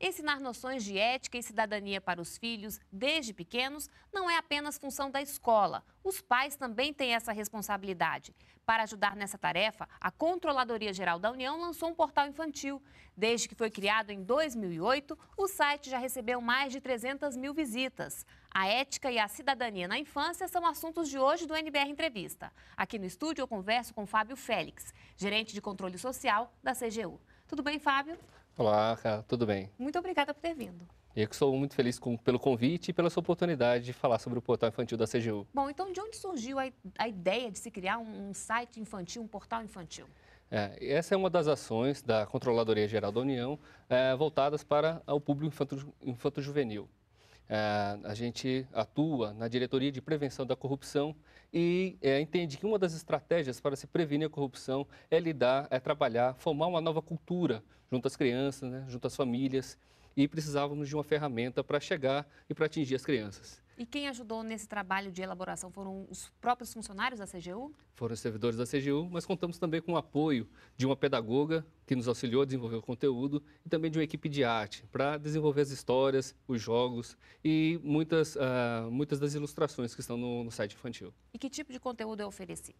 Ensinar noções de ética e cidadania para os filhos desde pequenos não é apenas função da escola. Os pais também têm essa responsabilidade. Para ajudar nessa tarefa, a Controladoria Geral da União lançou um portal infantil. Desde que foi criado em 2008, o site já recebeu mais de 300 mil visitas. A ética e a cidadania na infância são assuntos de hoje do NBR Entrevista. Aqui no estúdio eu converso com Fábio Félix, gerente de controle social da CGU. Tudo bem, Fábio? Olá, tudo bem? Muito obrigada por ter vindo. Eu que sou muito feliz com, pelo convite e pela sua oportunidade de falar sobre o portal infantil da CGU. Bom, então de onde surgiu a, a ideia de se criar um, um site infantil, um portal infantil? É, essa é uma das ações da Controladoria Geral da União é, voltadas para o público infanto-juvenil. Infanto é, a gente atua na Diretoria de Prevenção da Corrupção e é, entende que uma das estratégias para se prevenir a corrupção é lidar, é trabalhar, formar uma nova cultura junto às crianças, né, junto às famílias, e precisávamos de uma ferramenta para chegar e para atingir as crianças. E quem ajudou nesse trabalho de elaboração foram os próprios funcionários da CGU? Foram os servidores da CGU, mas contamos também com o apoio de uma pedagoga que nos auxiliou a desenvolver o conteúdo e também de uma equipe de arte para desenvolver as histórias, os jogos e muitas, uh, muitas das ilustrações que estão no, no site infantil. E que tipo de conteúdo é oferecido?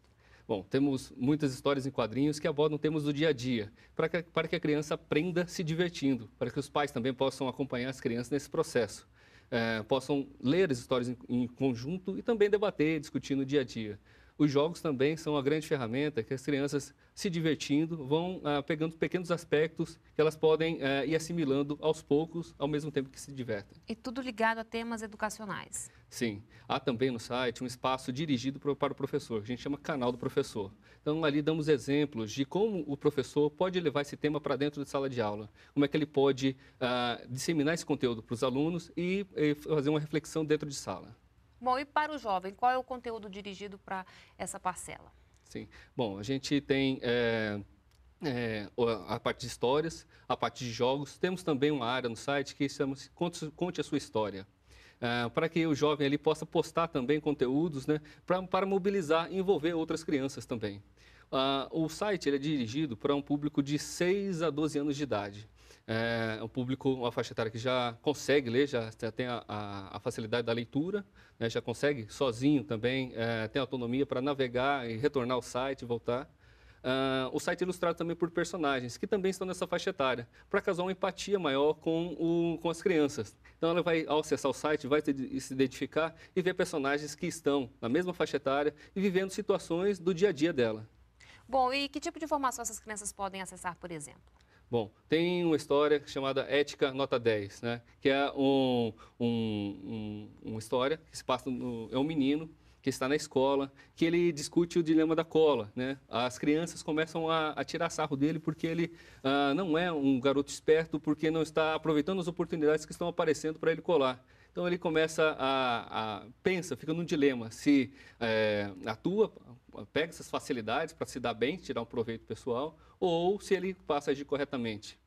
Bom, temos muitas histórias em quadrinhos que abordam temas do dia a dia, para que, para que a criança aprenda se divertindo, para que os pais também possam acompanhar as crianças nesse processo. Eh, possam ler as histórias em conjunto e também debater, discutir no dia a dia os jogos também são uma grande ferramenta que as crianças se divertindo vão ah, pegando pequenos aspectos que elas podem eh, ir assimilando aos poucos, ao mesmo tempo que se divertem. E tudo ligado a temas educacionais. Sim. Há também no site um espaço dirigido para o professor, que a gente chama canal do professor. Então, ali damos exemplos de como o professor pode levar esse tema para dentro da sala de aula, como é que ele pode ah, disseminar esse conteúdo para os alunos e, e fazer uma reflexão dentro de sala. Bom, e para o jovem, qual é o conteúdo dirigido para essa parcela? Sim, bom, a gente tem é, é, a parte de histórias, a parte de jogos. Temos também uma área no site que chamamos Conte, Conte a Sua História. Ah, para que o jovem ali possa postar também conteúdos, né, pra, para mobilizar e envolver outras crianças também. Ah, o site é dirigido para um público de 6 a 12 anos de idade. É, um público, uma faixa etária que já consegue ler, já, tem a, a, facilidade da leitura, né, já consegue sozinho também, é, tem autonomia para navegar e retornar ao site, voltar. Uh, o site é ilustrado também por personagens, que também estão nessa faixa etária, para causar uma empatia maior com, o, com as crianças. Então, ela vai ao acessar o site, vai se identificar e ver personagens que estão na mesma faixa etária e vivendo situações do dia a dia dela. Bom, e que tipo de informação essas crianças podem acessar, por exemplo? Bom, tem uma história chamada Ética Nota 10, né? que é um, um, um, uma história que se passa no, é um menino que está na escola, que ele discute o dilema da cola. Né? As crianças começam a, a tirar sarro dele porque ele ah, não é um garoto esperto, porque não está aproveitando as oportunidades que estão aparecendo para ele colar. Então ele começa a, a pensa, fica num dilema, se é, atua, pega essas facilidades para se dar bem, tirar um proveito pessoal, ou se ele passa a agir corretamente.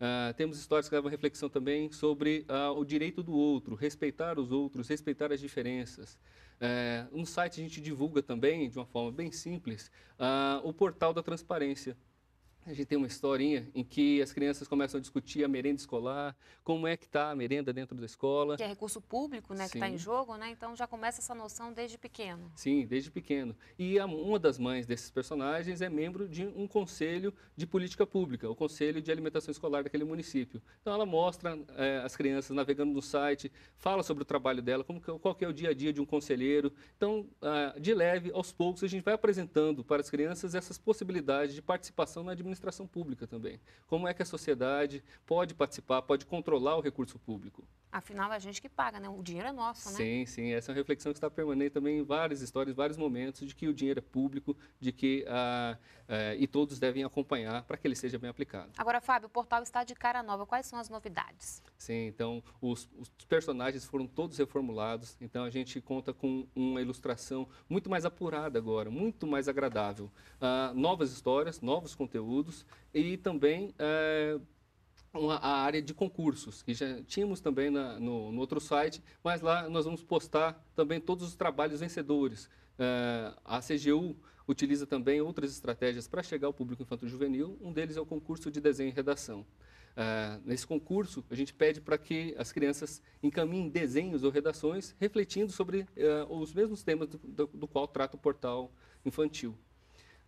Uh, temos histórias que levam reflexão também sobre uh, o direito do outro, respeitar os outros, respeitar as diferenças. É, uh, no site a gente divulga também, de uma forma bem simples, ah, o portal da transparência. A gente tem uma historinha em que as crianças começam a discutir a merenda escolar, como é que está a merenda dentro da escola. Que é recurso público, né, tá Sim. que está em jogo, né? Então já começa essa noção desde pequeno. Sim, desde pequeno. E a, uma das mães desses personagens é membro de um conselho de política pública, o conselho de alimentação escolar daquele município. Então ela mostra é, as crianças navegando no site, fala sobre o trabalho dela, como que, qual que é o dia a dia de um conselheiro. Então, ah, de leve, aos poucos, a gente vai apresentando para as crianças essas possibilidades de participação na administração administração pública também. Como é que a sociedade pode participar, pode controlar o recurso público? Afinal, é a gente que paga, né? O dinheiro é nosso, né? Sim, sim. Essa é uma reflexão que está permanente também em várias histórias, vários momentos, de que o dinheiro é público, de que ah, é, e todos devem acompanhar para que ele seja bem aplicado. Agora, Fábio, o portal está de cara nova. Quais são as novidades? Sim, então, os, os personagens foram todos reformulados. Então, a gente conta com uma ilustração muito mais apurada agora, muito mais agradável. Ah, novas histórias, novos conteúdos e também eh, uma, a área de concursos, que já tínhamos também na, no, no, outro site, mas lá nós vamos postar também todos os trabalhos vencedores. Eh, a CGU utiliza também outras estratégias para chegar ao público infanto-juvenil, um deles é o concurso de desenho e redação. Eh, nesse concurso, a gente pede para que as crianças encaminhem desenhos ou redações refletindo sobre eh, os mesmos temas do, do, do qual trata o portal infantil.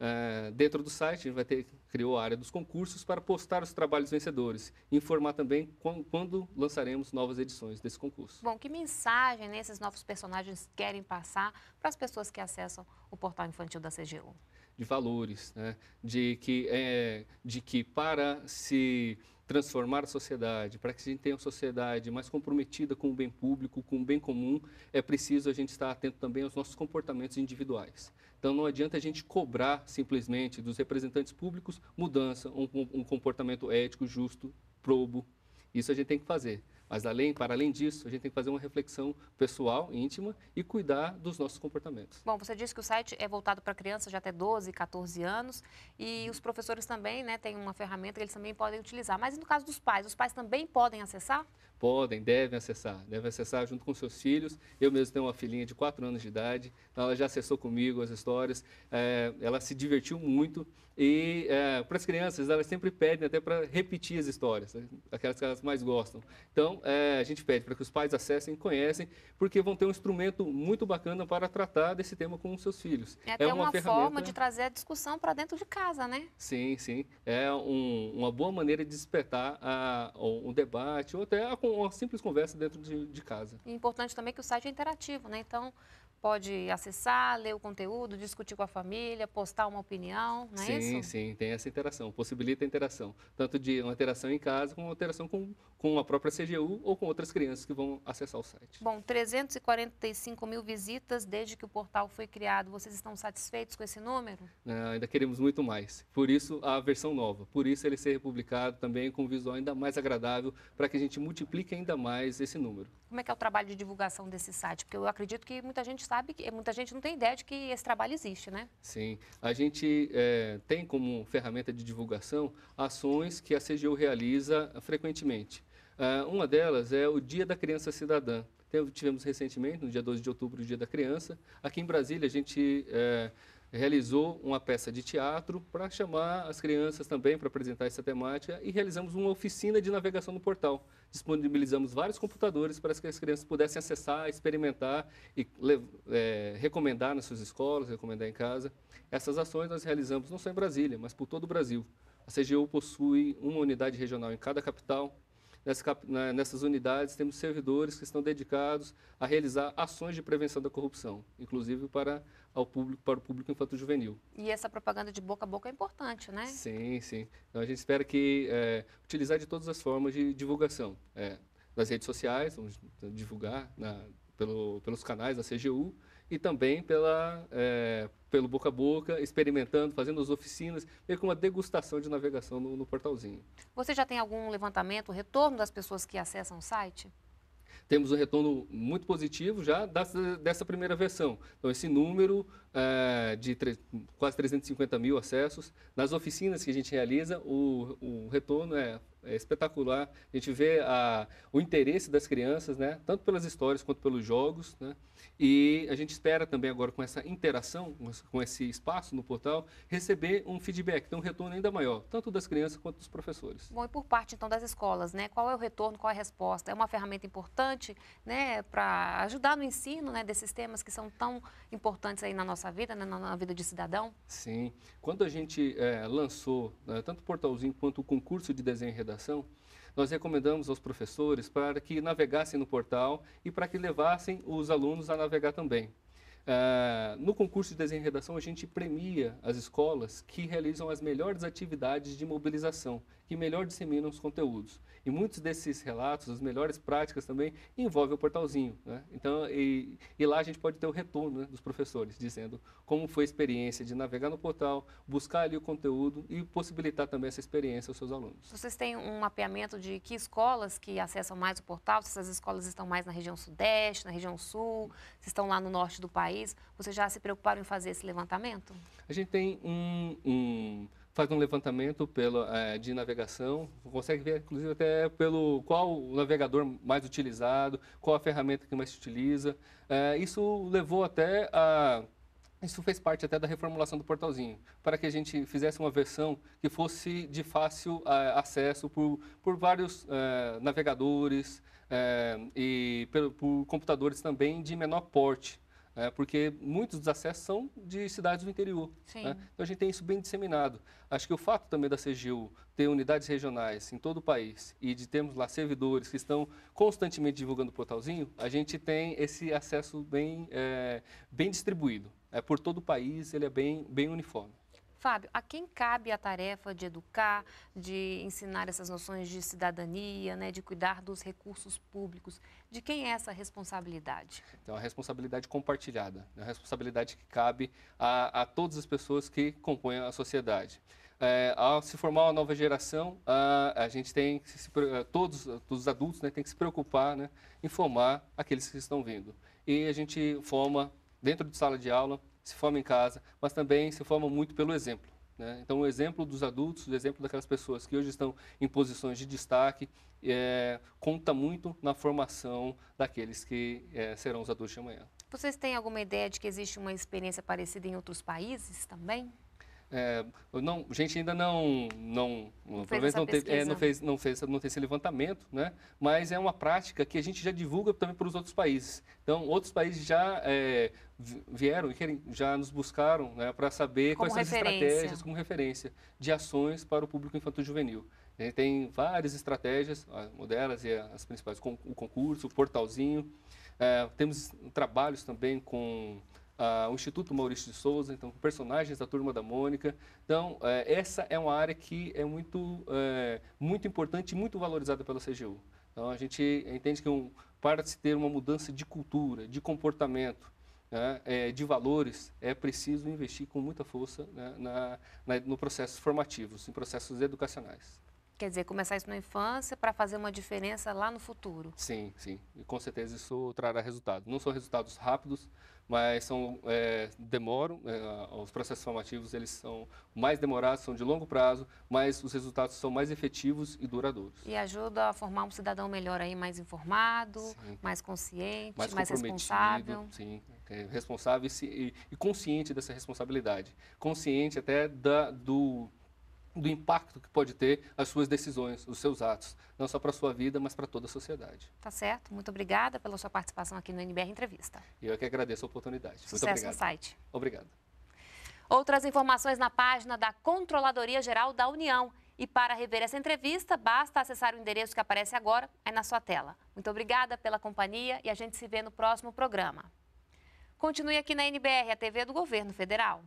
Eh, dentro do site, a gente vai ter, criou a área dos concursos para postar os trabalhos vencedores e informar também quando lançaremos novas edições desse concurso. Bom, que mensagem né, esses novos personagens querem passar para as pessoas que acessam o portal infantil da CGU? De valores, né? de, que, é, de que para se transformar a sociedade, para que a gente tenha uma sociedade mais comprometida com o bem público, com o bem comum, é preciso a gente estar atento também aos nossos comportamentos individuais. Então não adianta a gente cobrar simplesmente dos representantes públicos mudança, um, um comportamento ético, justo, probo. Isso a gente tem que fazer. Mas, além, para além disso, a gente tem que fazer uma reflexão pessoal, íntima e cuidar dos nossos comportamentos. Bom, você disse que o site é voltado para crianças de até 12, 14 anos e uhum. os professores também né, têm uma ferramenta que eles também podem utilizar. Mas e no caso dos pais? Os pais também podem acessar? podem, devem acessar. Devem acessar junto com seus filhos. Eu mesmo tenho uma filhinha de 4 anos de idade, então ela já acessou comigo as histórias. É, ela se divertiu muito. E é, para as crianças, elas sempre pedem até para repetir as histórias, né, aquelas que elas mais gostam. Então, é, a gente pede para que os pais acessem e conhecem, porque vão ter um instrumento muito bacana para tratar desse tema com os seus filhos. É, é até uma, uma ferramenta... forma de trazer a discussão para dentro de casa, né? Sim, sim. É um, uma boa maneira de despertar a, um debate ou até a conversa uma simples conversa dentro de, de casa. E é importante também que o site é interativo, né? Então, pode acessar, ler o conteúdo, discutir com a família, postar uma opinião, não é sim, isso? Sim, sim, tem essa interação, possibilita a interação, tanto de uma interação em casa como uma interação com com a própria CGU ou com outras crianças que vão acessar o site. Bom, 345 mil visitas desde que o portal foi criado. Vocês estão satisfeitos com esse número? Não, ah, ainda queremos muito mais. Por isso, a versão nova. Por isso, ele ser republicado também com um visual ainda mais agradável para que a gente multiplique ainda mais esse número. Como é que é o trabalho de divulgação desse site? Porque eu acredito que muita gente sabe, que muita gente não tem ideia de que esse trabalho existe, né? Sim. A gente é, tem como ferramenta de divulgação ações que a CGU realiza frequentemente. Uh, uma delas é o Dia da Criança Cidadã. Tivemos recentemente, no dia 12 de outubro, o Dia da Criança. Aqui em Brasília, a gente eh, realizou uma peça de teatro para chamar as crianças também para apresentar essa temática e realizamos uma oficina de navegação no portal. Disponibilizamos vários computadores para que as crianças pudessem acessar, experimentar e é, recomendar nas suas escolas, recomendar em casa. Essas ações nós realizamos não só em Brasília, mas por todo o Brasil. A CGU possui uma unidade regional em cada capital, né, nessas unidades temos servidores que estão dedicados a realizar ações de prevenção da corrupção, inclusive para, ao público, para o público infanto-juvenil. E essa propaganda de boca a boca é importante, né? Sim, sim. Então a gente espera que é, utilizar de todas as formas de divulgação. É, nas redes sociais, vamos divulgar na, pelo, pelos canais da CGU, e também pela, é, pelo boca a boca, experimentando, fazendo as oficinas, meio que uma degustação de navegação no, no portalzinho. Você já tem algum levantamento, retorno das pessoas que acessam o site? Temos um retorno muito positivo já dessa, dessa primeira versão. Então, esse número eh, de quase 350 mil acessos. Nas oficinas que a gente realiza, o, o retorno é, é, espetacular. A gente vê a, o interesse das crianças, né? tanto pelas histórias quanto pelos jogos. Né? E a gente espera também agora, com essa interação, com esse espaço no portal, receber um feedback, ter um retorno ainda maior, tanto das crianças quanto dos professores. Bom, e por parte então das escolas, né? qual é o retorno, qual é a resposta? É uma ferramenta importante né? para ajudar no ensino né? desses temas que são tão importantes aí na nossa nossa vida, né, na, na, vida de cidadão? Sim. Quando a gente é, lançou né, tanto o portalzinho quanto o concurso de desenho e redação, nós recomendamos aos professores para que navegassem no portal e para que levassem os alunos a navegar também. Uh, no concurso de desenho e redação, a gente premia as escolas que realizam as melhores atividades de mobilização que melhor disseminam os conteúdos. E muitos desses relatos, as melhores práticas também, envolvem o portalzinho. Né? Então, e, e, lá a gente pode ter o retorno né, dos professores, dizendo como foi a experiência de navegar no portal, buscar ali o conteúdo e possibilitar também essa experiência aos seus alunos. Vocês têm um mapeamento de que escolas que acessam mais o portal, se essas escolas estão mais na região sudeste, na região sul, se estão lá no norte do país, vocês já se preocuparam em fazer esse levantamento? A gente tem um, um faz um levantamento pelo, é, de navegação, consegue ver, inclusive, até pelo qual o navegador mais utilizado, qual a ferramenta que mais se utiliza. É, isso levou até a... Isso fez parte até da reformulação do portalzinho, para que a gente fizesse uma versão que fosse de fácil é, acesso por, por vários é, navegadores é, e pelo, por computadores também de menor porte. É, porque muitos dos acessos são de cidades do interior. Né? Então a gente tem isso bem disseminado. Acho que o fato também da CGU ter unidades regionais em todo o país e de termos lá servidores que estão constantemente divulgando o portalzinho, a gente tem esse acesso bem, é, bem distribuído. É, por todo o país ele é bem, bem uniforme. Fábio, a quem cabe a tarefa de educar, de ensinar essas noções de cidadania, né, de cuidar dos recursos públicos? De quem é essa responsabilidade? Então, a responsabilidade compartilhada, né, a responsabilidade que cabe a, a todas as pessoas que compõem a sociedade. É, ao se formar uma nova geração, a, a gente tem que se, todos, todos os adultos né, têm que se preocupar né, em formar aqueles que estão vindo. E a gente forma, dentro de sala de aula, se forma em casa, mas também se forma muito pelo exemplo. Né? Então, o exemplo dos adultos, o exemplo daquelas pessoas que hoje estão em posições de destaque, é, conta muito na formação daqueles que é, serão os adultos de amanhã. Vocês têm alguma ideia de que existe uma experiência parecida em outros países também? É, não, a gente ainda não, não, não fez não, te, é, não, fez, não fez, não tem esse levantamento, né? Mas é uma prática que a gente já divulga também para os outros países. Então, outros países já é, vieram e querem, já nos buscaram né, para saber como quais são as estratégias como referência de ações para o público e juvenil A gente tem várias estratégias, uma delas e é as principais, o concurso, o portalzinho. É, temos trabalhos também com o Instituto Maurício de Souza, então personagens da Turma da Mônica. Então, é, essa é uma área que é muito, é, muito importante e muito valorizada pela CGU. Então, a gente entende que um, para se ter uma mudança de cultura, de comportamento, né, é, de valores, é preciso investir com muita força né, na, na, no processos formativos, em processos educacionais. Quer dizer, começar isso na infância para fazer uma diferença lá no futuro. Sim, sim. E com certeza isso trará resultados. Não são resultados rápidos, mas são é, demoram, é, os processos formativos eles são mais demorados, são de longo prazo, mas os resultados são mais efetivos e duradouros. E ajuda a formar um cidadão melhor aí, mais informado, sim. mais consciente, mais, mais responsável. Sim, é, responsável e, e, consciente dessa responsabilidade, consciente até da, do do impacto que pode ter as suas decisões, os seus atos, não só para a sua vida, mas para toda a sociedade. Tá certo. Muito obrigada pela sua participação aqui no NBR Entrevista. Eu que agradeço a oportunidade. Sucesso Muito obrigado. no site. Obrigado. Outras informações na página da Controladoria Geral da União. E para rever essa entrevista, basta acessar o endereço que aparece agora aí é na sua tela. Muito obrigada pela companhia e a gente se vê no próximo programa. Continue aqui na NBR, a TV do Governo Federal.